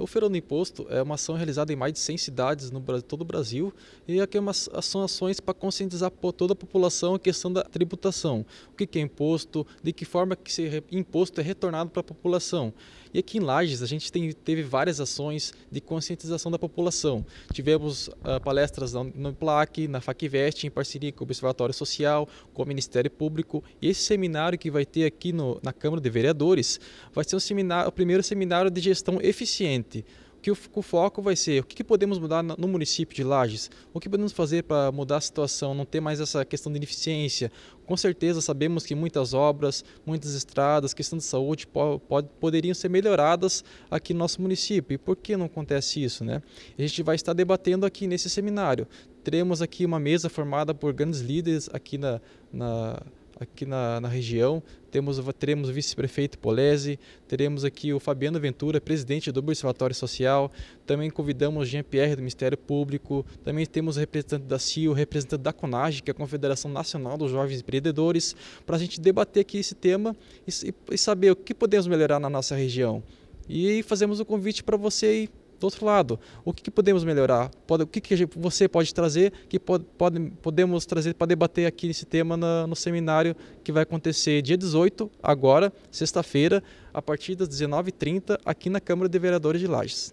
O Feirão do Imposto é uma ação realizada em mais de 100 cidades no Brasil, todo o Brasil e aqui é uma, são ações para conscientizar toda a população a questão da tributação. O que é imposto, de que forma que esse imposto é retornado para a população. E aqui em Lages a gente tem, teve várias ações de conscientização da população. Tivemos uh, palestras na, na PLAC, na FACVEST, em parceria com o Observatório Social, com o Ministério Público. E esse seminário que vai ter aqui no, na Câmara de Vereadores vai ser um seminário, o primeiro seminário de gestão eficiente frente, que o, foco vai ser o que, podemos mudar no município de Lages, o que podemos fazer para mudar a situação, não ter mais essa questão de ineficiência. Com certeza sabemos que muitas obras, muitas estradas, questão de saúde pode, poderiam ser melhoradas aqui no nosso município. E por que não acontece isso? Né? A gente vai estar debatendo aqui nesse seminário. Teremos aqui uma mesa formada por grandes líderes aqui na, na aqui na, na região. Temos, teremos o vice-prefeito Polese, teremos aqui o Fabiano Ventura, presidente do Observatório Social. Também convidamos Jean-Pierre do Ministério Público. Também temos o representante da CIO, representante da CONAGE, que é a Confederação Nacional dos Jovens Empreendedores, para a gente debater aqui esse tema e, e saber o que podemos melhorar na nossa região. E fazemos o convite para você ir do outro lado, o que, que podemos melhorar? Pode, o que, que você pode trazer que pode, pode podemos trazer para debater aqui nesse tema na, no seminário que vai acontecer dia 18, agora, sexta-feira, a partir das 19h30, aqui na Câmara de Vereadores de Lages.